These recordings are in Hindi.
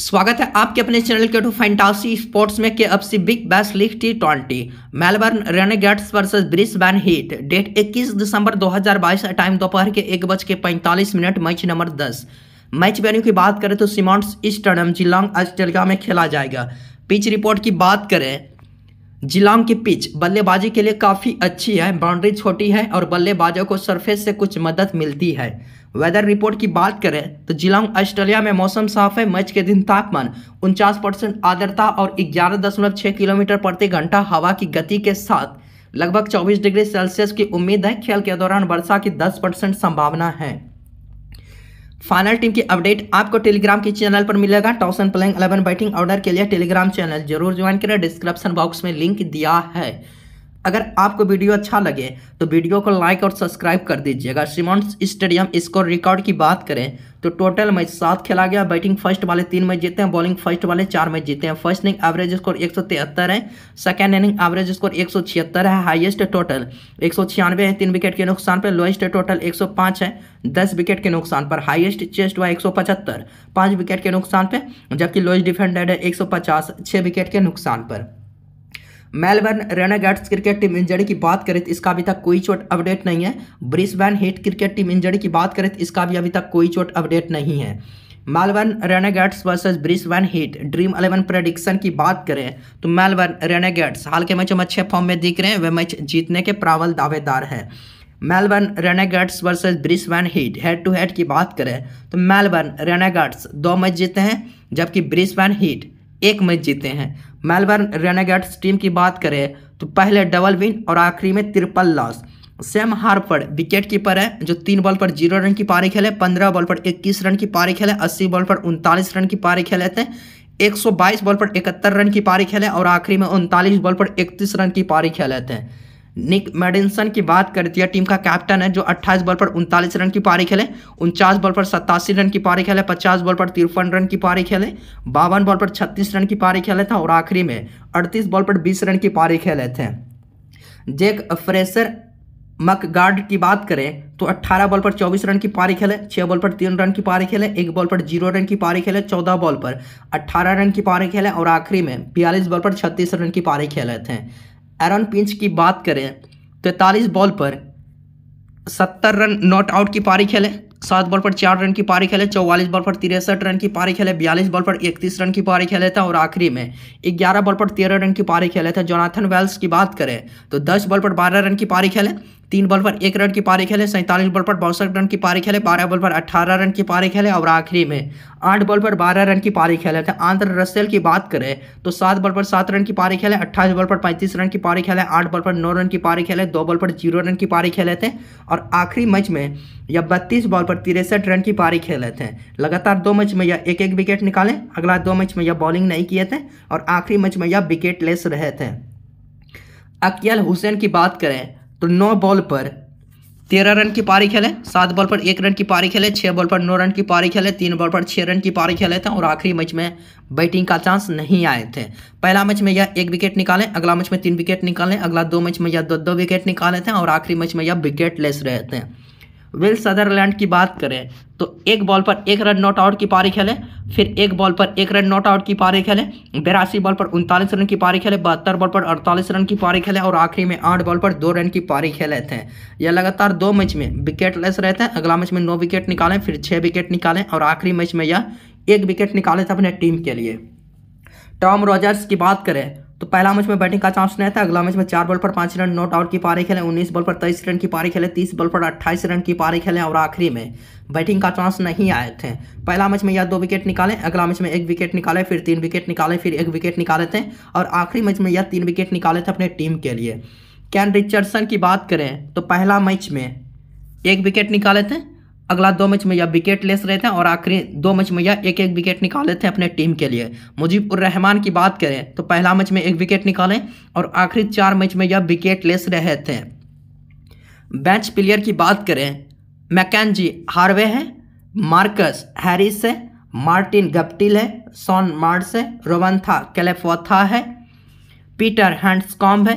स्वागत है आपके अपने चैनल के टू फैंटासी स्पोर्ट्स में के अब से Big Bash League T twenty Melbourne Renegades versus Brisbane Heat date 21 दिसंबर 2022 टाइम दोपहर के एक बज के पैंतालीस minute match number 10 match venue की बात करें तो सीमांट्स स्टेडियम जिलांग ऑस्ट्रेलिया में खेला जाएगा पिच रिपोर्ट की बात करें जिलांग की पिच बल्लेबाजी के लिए काफ़ी अच्छी है बाउंड्री छोटी है और बल्लेबाजों को सरफेस से कुछ मदद मिलती है वेदर रिपोर्ट की बात करें तो जिलांग ऑस्ट्रेलिया में मौसम साफ है मैच के दिन तापमान उनचास परसेंट आर्द्रता और ग्यारह दशमलव छह किलोमीटर प्रति घंटा हवा की गति के साथ लगभग 24 डिग्री सेल्सियस की उम्मीद है खेल के दौरान वर्षा की 10 परसेंट संभावना है फाइनल टीम की अपडेट आपको टेलीग्राम के चैनल पर मिलेगा toss and playing 11 batting order के लिए टेलीग्राम चैनल जरूर ज्वाइन करें डिस्क्रिप्शन बॉक्स में लिंक दिया है अगर आपको वीडियो अच्छा लगे तो वीडियो को लाइक और सब्सक्राइब कर दीजिए अगर स्टेडियम स्कोर रिकॉर्ड की बात करें तो टोटल मैच सात खेला गया बैटिंग फर्स्ट वाले तीन मैच जीते हैं बॉलिंग फर्स्ट वाले चार मैच जीते हैं फर्स्ट इनिंग एवरेज स्कोर एक है सेकेंड इनिंग एवरेज स्कोर एक है हाईएस्ट टोटल एक है तीन विकेट के नुकसान पर लोएस्ट टोटल एक है दस विकेट के नुकसान पर हाईएस्ट चेस्ट हुआ एक पाँच विकेट के नुकसान पर जबकि लोएस्ट डिफेंडेड है एक सौ विकेट के नुकसान पर Melbourne Renegades cricket team injury की बात करें तो इसका अभी तक कोई चोट अपडेट नहीं है Brisbane Heat cricket team injury की बात करें तो इसका भी अभी तक कोई चोट अपडेट नहीं है Melbourne Renegades versus Brisbane Heat Dream Eleven prediction की बात करें तो मेलबर्न रेनागैट्स हाल के मैचों में अच्छे फॉर्म में दिख रहे हैं वे मैच जीतने के प्रावल दावेदार हैं Melbourne Renegades versus Brisbane Heat head to head की बात करें तो मेलबर्न रेनागैट्स दो मैच जीते हैं जबकि ब्रिस्बेन हीट एक मैच जीते हैं मेलबर्न रेनेगेट्स टीम की बात करें तो पहले डबल विन और आखिरी में triple loss Sam Harper wicket keeper है जो तीन बॉल पर जीरो रन की पारी खेले पंद्रह बॉल पर इक्कीस रन की पारी खेले अस्सी बॉल पर उनतालीस रन की पारी खेले थे एक बॉल पर इकहत्तर रन की पारी खेले और आखिरी में उनतालीस बॉल पर इकतीस रन की पारी खेले थे निक मेडिनसन की बात करती है टीम का कैप्टन है जो 28 बॉल पर उनतालीस रन की पारी खेले उनचास बॉल पर सत्तासी रन की पारी खेले 50 बॉल पर तिरपन रन की पारी खेले बावन बॉल पर 36 रन की पारी खेले था और आखिरी में 38 बॉल पर 20 रन की पारी खेले थे जेक फ्रेसर मकगार्ड की बात करें तो 18 बॉल पर 24 रन की पारी खेले 6 बॉल पर 3 रन की पारी खेले एक बॉल पर जीरो रन की पारी खेले 14 बॉल पर 18 रन की पारी खेले और आखिरी में 42 बॉल पर 36 रन की पारी खेले थे एरन पिंच की बात करें तैंतालीस बॉल पर सत्तर रन नॉट आउट की पारी खेले सात बॉल पर चार रन की पारी खेले चौवालीस बॉल पर तिरसठ रन की पारी खेले बयालीस बॉल पर इकतीस रन की पारी खेले था और आखिरी में ग्यारह बॉल पर तेरह रन की पारी खेले थे जोनाथन वेल्स की बात करें तो दस बॉल पर बारह रन की पारी खेले तीन बॉल पर एक रन की पारी खेले सैंतालीस बॉल पर बासठ रन की पारी खेले बारह बॉल पर अट्ठारह रन की पारी खेले और आखिरी में आठ बॉल पर बारह रन की पारी खेले थे आंध्र रसेल की बात करें तो सात बॉल पर सात रन की पारी खेले अट्ठाईस बॉल पर पैंतीस रन की पारी खेले आठ बॉल पर नौ रन की पारी खेले दो बॉल पर जीरो रन की पारी खेले थे और आखिरी मैच में यह बत्तीस बॉल पर तिरसठ रन की पारी खेले थे लगातार दो मैच में यह एक एक विकेट निकाले अगला दो मैच में यह बॉलिंग नहीं किए थे और आखिरी मैच में यह विकेट लेस रहे थे अकियल हुसैन की बात करें तो नौ बॉल पर तेरह रन की पारी खेले सात बॉल पर एक रन की पारी खेले छः बॉल पर नौ रन की पारी खेले तीन बॉल पर छः रन की पारी खेले थे और आखिरी मैच में बैटिंग का चांस नहीं आए थे पहला मैच में यह एक विकेट निकाले अगला मैच में तीन विकेट निकाले अगला दो मैच में यह दो दो विकेट निकाले थे और आखिरी मैच में यह विकेट लेस रहे थे वेल सदरलैंड की बात करें तो एक बॉल पर एक रन नॉट आउट की पारी खेले फिर एक बॉल पर एक रन नॉट आउट की पारी खेले बेरासी बॉल पर उनतालीस रन की पारी खेले बहत्तर बॉल पर अड़तालीस रन की पारी खेले और आखिरी में आठ बॉल पर दो रन की पारी खेले थे यह लगातार दो मैच में विकेट लेस रहे थे अगला मैच में नौ विकेट निकालें फिर छः विकेट निकालें और आखिरी मैच में यह एक विकेट निकाले थे अपने टीम के लिए टॉम रॉजर्स की बात करें तो पहला मैच में बैटिंग का चांस नहीं था अगला मैच में चार बॉल पर पांच रन नॉट आउट की पारी खेले उन्नीस बॉल पर तेईस रन की पारी खेले तीस बॉल पर अट्ठाईस रन की पारी खेले और आखिरी में बैटिंग का चांस नहीं आए थे पहला मैच में या दो विकेट निकाले अगला मैच में एक विकेट निकाले फिर तीन विकेट निकाले फिर एक विकेट निकाले थे और आखिरी मैच में या तीन विकेट निकाले थे अपने टीम के लिए कैन रिचर्डसन की बात करें तो पहला मैच में एक विकेट निकाले थे अगला दो मैच में यह विकेट लेस रहे थे और आखिरी दो मैच में यह एक एक विकेट निकाले थे अपने टीम के लिए मुजीबुर रहमान की बात करें तो पहला मैच में एक विकेट निकाले और आखिरी चार मैच में यह विकेट लेस रहे थे बेंच प्लेयर की बात करें मैकेजी हार्वे है मार्कस हैरिस है मार्टिन गप्टिल है सॉन मार्स है रोवंथा कैलेफोथा है पीटर हैंडस्कॉम्ब है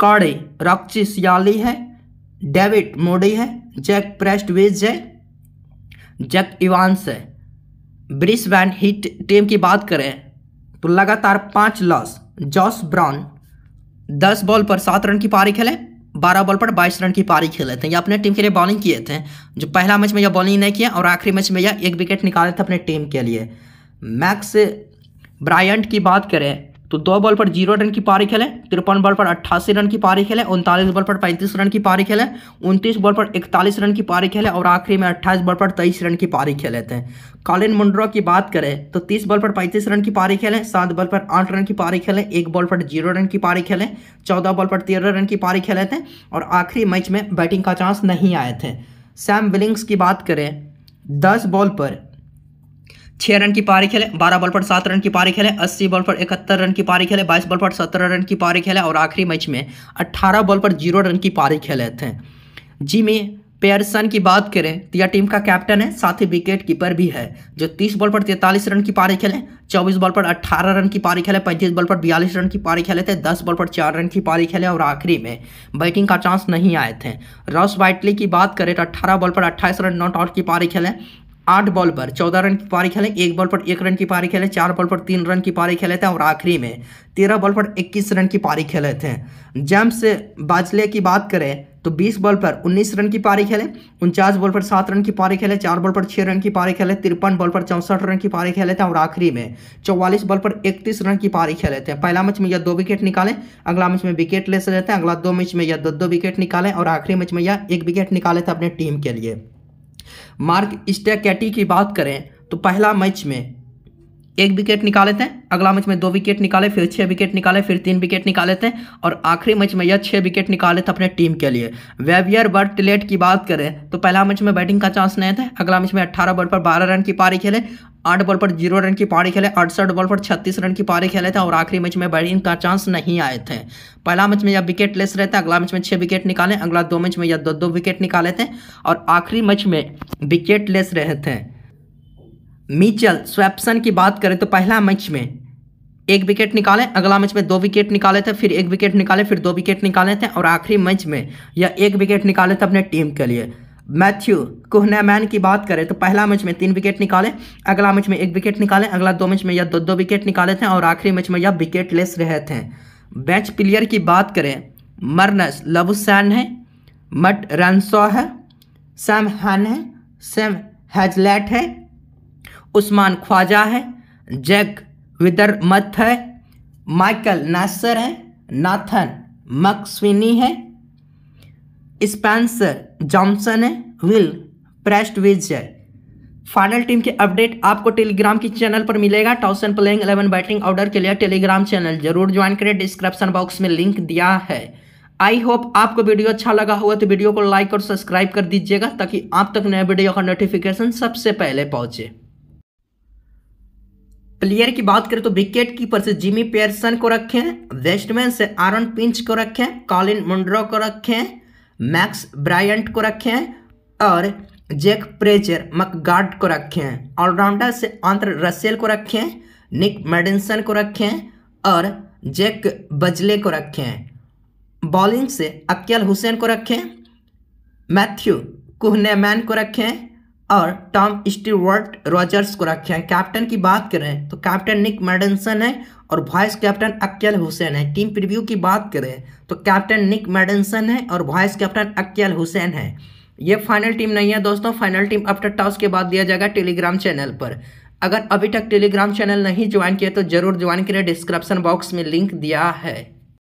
कॉडी रॉक्चिस है डेविड मोडी है जैक प्रेस्टवेज है जैक इवान्स है ब्रिस वैन हिट टीम की बात करें तो लगातार पाँच लॉस जॉस ब्राउन दस बॉल पर सात रन की पारी खेले बारह बॉल पर बाईस रन की पारी खेले थे ये अपने टीम के लिए बॉलिंग किए थे जो पहला मैच में यह बॉलिंग नहीं किया और आखिरी मैच में यह एक विकेट निकाले थे अपने टीम के लिए मैक्स ब्रायंट की बात करें तो दो बॉल पर जीरो रन की पारी खेलें तिरपन बॉल पर अट्ठासी रन की पारी खेलें उनतालीस बॉल पर पैंतीस रन की पारी खेलें उनतीस बॉल पर इकतालीस रन की पारी खेलें और आखिरी में अट्ठाईस बॉल पर तेईस रन की पारी खेले थे कालिन मुंड्रो की बात करें तो तीस बॉल पर पैंतीस रन की पारी खेलें सात बॉल पर आठ रन की पारी खेलें एक बॉल पर जीरो रन की पारी खेलें चौदह बॉल पर तेरह रन की पारी खेले थे और आखिरी मैच में बैटिंग का चांस नहीं आए थे सैम विलिंग्स की बात करें दस बॉल पर छः रन की पारी खेले बारह बॉल पर सात रन की पारी खेले अस्सी बॉल पर इकहत्तर रन की पारी खेले बाईस बॉल पर सत्रह रन की पारी खेले और आखिरी मैच में अट्ठारह बॉल पर जीरो रन की पारी खेले थे जिमी पेयरसन की बात करें तो यह टीम का कैप्टन है साथ ही विकेट कीपर भी है जो 30 बॉल पर 43 रन की पारी खेले 24 बॉल पर 18 रन की पारी खेले पैंतीस बॉल पर 42 रन की पारी खेले थे 10 बॉल पर 4 रन की पारी खेले और आखिरी में बैटिंग का चांस नहीं आए थे रॉस वाइटली की बात करें तो अट्ठारह बॉल पर अट्ठाईस रन नॉट आउट की पारी खेले आठ बॉल पर चौदह रन की पारी खेले एक बॉल पर एक रन की पारी खेले चार बॉल पर तीन रन की पारी खेले थे और आखिरी में तेरह बॉल पर इक्कीस रन की पारी खेले थे जेम्स बाजले की बात करें तो 20 बॉल पर 19 रन की पारी खेले उनचास बॉल पर सात रन की पारी खेले चार बॉल पर छः रन की पारी खेले तिरपन बॉल पर चौंसठ रन की पारी खेले थे और आखिरी में चौवालीस बॉल पर इकतीस रन की पारी खेले थे पहला मैच में यह दो विकेट निकाले अगला मैच में विकेट ले लेते हैं अगला दो मैच में यह दो दो विकेट निकाले और आखिरी मैच में यह एक विकेट निकाले थे अपने टीम के लिए मार्क स्टैकेटी की बात करें तो पहला मैच में एक विकेट निकाले थे अगला मैच में दो विकेट निकाले फिर छः विकेट निकाले फिर तीन विकेट निकाले थे और आखिरी मैच में यह छः विकेट निकाले थे अपने टीम के लिए वेवियर बर्ड टिलेट की बात करें तो पहला मैच में बैटिंग का चांस नहीं था अगला मैच में अट्ठारह बॉल पर बारह रन की पारी खेले आठ बॉल पर जीरो रन की पारी खेले अड़सठ बॉल पर छत्तीस रन की पारी खेले थे और आखिरी मैच में बैटिंग का चांस नहीं आए थे पहला मैच में यह विकेट लेस रहे थे अगला मैच में छः विकेट निकाले अगला दो मैच में यह दो दो विकेट निकाले थे और आखिरी मैच में विकेट लेस रहे थे मिचल स्वेप्सन की बात करें तो पहला मैच में एक विकेट निकाले अगला मैच में दो विकेट निकाले थे फिर एक विकेट निकाले फिर दो विकेट निकाले थे और आखिरी मैच में यह एक विकेट निकाले थे अपने टीम के लिए मैथ्यू कोहनामैन की बात करें तो पहला मैच में तीन विकेट निकाले अगला मैच में एक विकेट निकाले अगला दो मैच में यह दो दो विकेट निकाले थे और आखिरी मैच में यह विकेट लेस रहे थे बैच प्लेयर की बात करें मरनस लबुसैन है मट रनसो है सैम हैन है सैम हैजलैट है उस्मान ख्वाजा है जैक विदरमथ है माइकल नासर है नाथन मक्सविनी है स्पेंसर जॉनसन है विल प्रेस्टविज है फाइनल टीम के अपडेट आपको टेलीग्राम की चैनल पर मिलेगा toss and playing eleven batting order के लिए टेलीग्राम चैनल जरूर ज्वाइन करें डिस्क्रिप्शन बॉक्स में लिंक दिया है आई होप आपको वीडियो अच्छा लगा हुआ तो वीडियो को लाइक और सब्सक्राइब कर दीजिएगा ताकि आप तक नए वीडियो का नोटिफिकेशन सबसे पहले पहुंचे प्लेयर की बात करें तो विकेट कीपर से जिमी पेयरसन को रखें वेस्टमैन से आरन पिंच को रखें कॉलिन मुंड्रो को रखें मैक्स ब्रायंट को रखें और जैक प्रेचर मकगार्ड को रखें ऑलराउंडर से आंत्र रसेल को रखें निक मेडिसन को रखें और जैक बजले को रखें बॉलिंग से अक्यल हुसैन को रखें मैथ्यू कुहनेमैन को रखें और टॉम स्टीवर्ट रॉजर्स को रखे हैं कैप्टन की बात करें तो कैप्टन निक मैडनसन है और वाइस कैप्टन अक्यल हुसैन है टीम प्रीव्यू की बात करें तो कैप्टन निक मैडनसन है और वाइस कैप्टन अक्यल हुसैन है ये फाइनल टीम नहीं है दोस्तों फाइनल टीम आफ्टर टॉस के बाद दिया जाएगा टेलीग्राम चैनल पर अगर अभी तक टेलीग्राम चैनल नहीं ज्वाइन किया तो जरूर ज्वाइन करें डिस्क्रिप्शन बॉक्स में लिंक दिया है